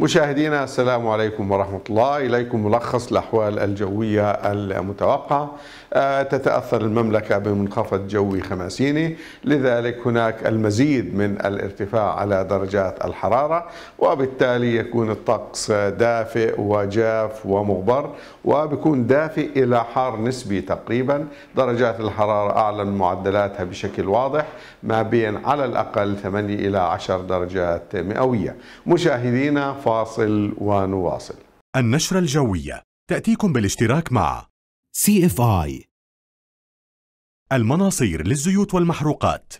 مشاهدينا السلام عليكم ورحمة الله إليكم ملخص الأحوال الجوية المتوقعة آه، تتأثر المملكة بمنخفض جوي خماسيني لذلك هناك المزيد من الارتفاع على درجات الحرارة وبالتالي يكون الطقس دافئ وجاف ومغبر وبكون دافئ إلى حار نسبي تقريبا درجات الحرارة أعلى من معدلاتها بشكل واضح ما بين على الأقل 8 إلى 10 درجات مئوية مشاهدينا فاصل ونواصل النشرة الجوية تأتيكم بالاشتراك مع سي اف اي المناصير للزيوت والمحروقات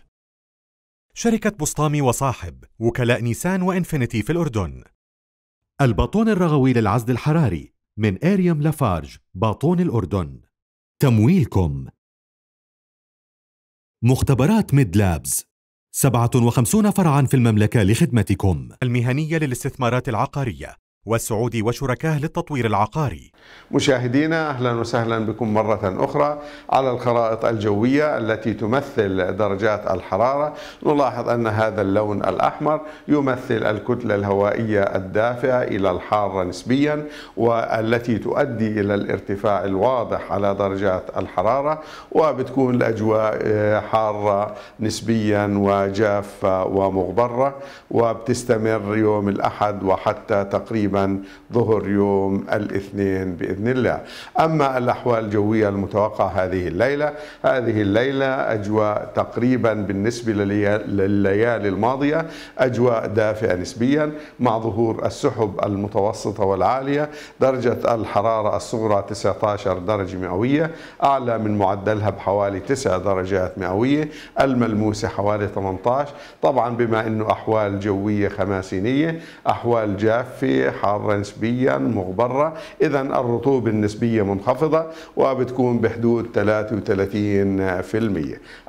شركة بسطامي وصاحب وكلاء نيسان وإنفينيتي في الأردن الباطون الرغوي للعزل الحراري من إيريم لافارج باطون الأردن تمويلكم مختبرات ميد لابز 57 فرعا في المملكة لخدمتكم المهنية للاستثمارات العقارية والسعود وشركاه للتطوير العقاري مشاهدينا أهلا وسهلا بكم مرة أخرى على الخرائط الجوية التي تمثل درجات الحرارة نلاحظ أن هذا اللون الأحمر يمثل الكتلة الهوائية الدافئة إلى الحارة نسبيا والتي تؤدي إلى الارتفاع الواضح على درجات الحرارة وبتكون الأجواء آه، حارة نسبيا وجافة ومغبرة وبتستمر يوم الأحد وحتى تقريبا تقريبا ظهر يوم الاثنين باذن الله. اما الاحوال الجويه المتوقعه هذه الليله، هذه الليله اجواء تقريبا بالنسبه لليالي الماضيه اجواء دافئه نسبيا مع ظهور السحب المتوسطه والعاليه، درجه الحراره الصغرى 19 درجه مئويه، اعلى من معدلها بحوالي 9 درجات مئويه، الملموسه حوالي 18 طبعا بما انه احوال جويه خماسينيه احوال جافه حارة نسبيا مغبرة إذا الرطوبة النسبية منخفضة وبتكون بحدود 33%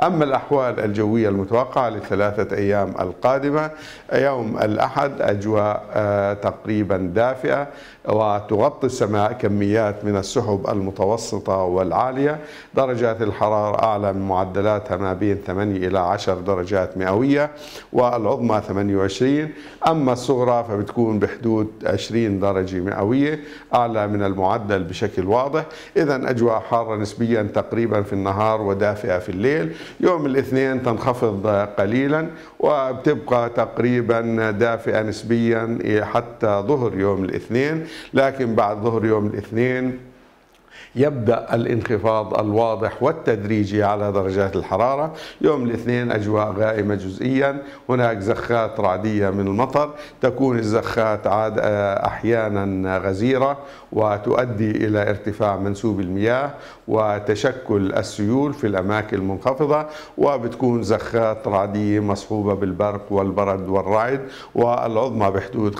أما الأحوال الجوية المتوقعة للثلاثة أيام القادمة يوم الأحد أجواء آه، تقريبا دافئة وتغطي السماء كميات من السحب المتوسطة والعالية درجات الحرارة أعلى من معدلاتها ما بين 8 إلى 10 درجات مئوية والعظمى 28 أما الصغرى فبتكون بحدود 20 درجة مئوية أعلى من المعدل بشكل واضح إذا أجواء حارة نسبيا تقريبا في النهار ودافئة في الليل يوم الاثنين تنخفض قليلا وبتبقى تقريبا دافئة نسبيا حتى ظهر يوم الاثنين لكن بعد ظهر يوم الاثنين يبدأ الانخفاض الواضح والتدريجي على درجات الحرارة يوم الاثنين أجواء غائمة جزئيا هناك زخات رعدية من المطر تكون الزخات عاد آه، أحيانا غزيرة وتؤدي إلى ارتفاع منسوب المياه وتشكل السيول في الأماكن المنخفضة وبتكون زخات رعدية مصحوبة بالبرق والبرد والرعد والعظمى بحدود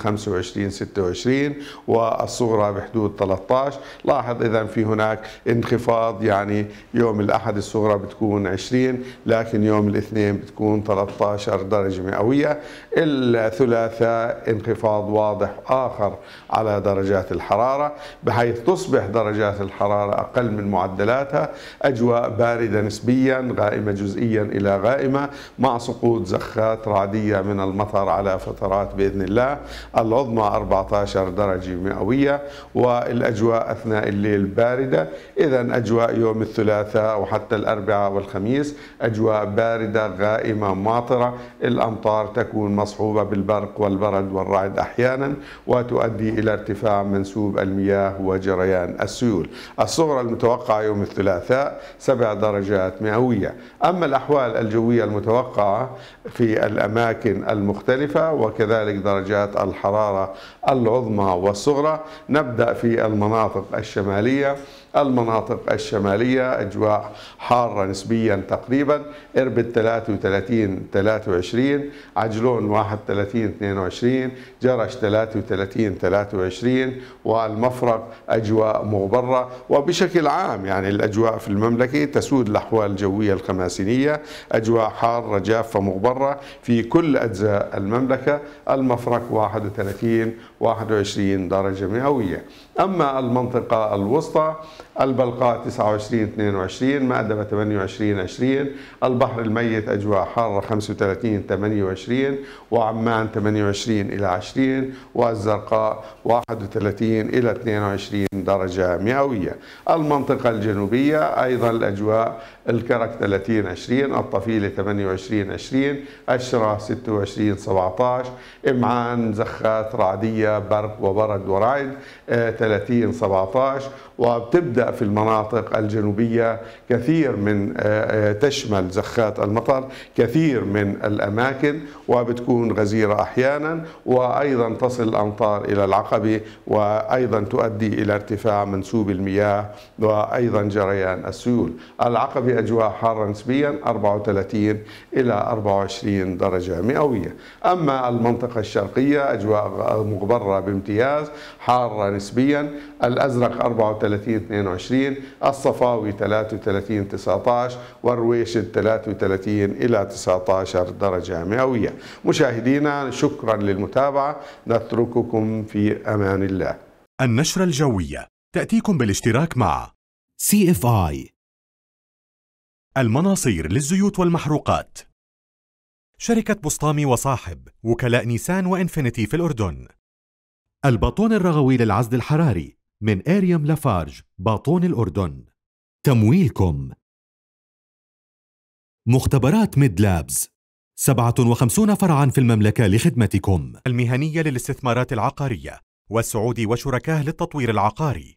25-26 والصغرى بحدود 13 لاحظ إذا في هناك هناك انخفاض يعني يوم الأحد الصغرى بتكون 20 لكن يوم الاثنين بتكون 13 درجة مئوية الثلاثاء انخفاض واضح آخر على درجات الحرارة بحيث تصبح درجات الحرارة أقل من معدلاتها أجواء باردة نسبيا غائمة جزئيا إلى غائمة مع سقوط زخات رعدية من المطر على فترات بإذن الله العظمى 14 درجة مئوية والأجواء أثناء الليل باردة باردة إذا أجواء يوم الثلاثاء وحتى الأربعاء والخميس أجواء باردة غائمة ماطرة الأمطار تكون مصحوبة بالبرق والبرد والرعد أحيانا وتؤدي إلى ارتفاع منسوب المياه وجريان السيول الصغرى المتوقعة يوم الثلاثاء سبع درجات مئوية أما الأحوال الجوية المتوقعة في الأماكن المختلفة وكذلك درجات الحرارة العظمى والصغرى نبدأ في المناطق الشمالية المناطق الشمالية أجواء حارة نسبيا تقريبا إربد 33 23 عجلون 31 22 جرش 33 23 والمفرق أجواء مغبرة وبشكل عام يعني الأجواء في المملكة تسود الأحوال الجوية الخماسينية أجواء حارة جافة مغبرة في كل أجزاء المملكة المفرق 31 21 درجة مئوية أما المنطقة الوسطى البلقاء 29 22 مأدبة 28 20 البحر الميت أجواء حارة 35 28 وعمان 28 إلى 20 والزرقاء 31 إلى 22 درجة مئوية المنطقة الجنوبية أيضا الأجواء الكرك 30 20 الطفيلة 28 20 أشرة 26 17 إمعان زخات رعدية برق وبرد ورعد 30 17 وبتبدا في المناطق الجنوبيه كثير من آه، آه، تشمل زخات المطر كثير من الاماكن وبتكون غزيره احيانا وايضا تصل الامطار الى العقبه وايضا تؤدي الى ارتفاع منسوب المياه وايضا جريان السيول العقبه اجواء حاره نسبيا 34 الى 24 درجه مئويه اما المنطقه الشرقيه اجواء مغبره بامتياز حاره نسبيا الازرق 34 31 22 الصفاوي 33 19 والرويشد 33 إلى 19 درجة مئوية مشاهدينا شكرا للمتابعة نترككم في أمان الله النشرة الجوية تأتيكم بالاشتراك مع سي اف اي المناصير للزيوت والمحروقات شركة بسطامي وصاحب وكلاء نيسان وإنفينيتي في الأردن الباطون الرغوي للعزل الحراري من آريام لافارج باطون الأردن تمويلكم مختبرات ميد لابز 57 فرعا في المملكة لخدمتكم المهنية للاستثمارات العقارية والسعودي وشركاه للتطوير العقاري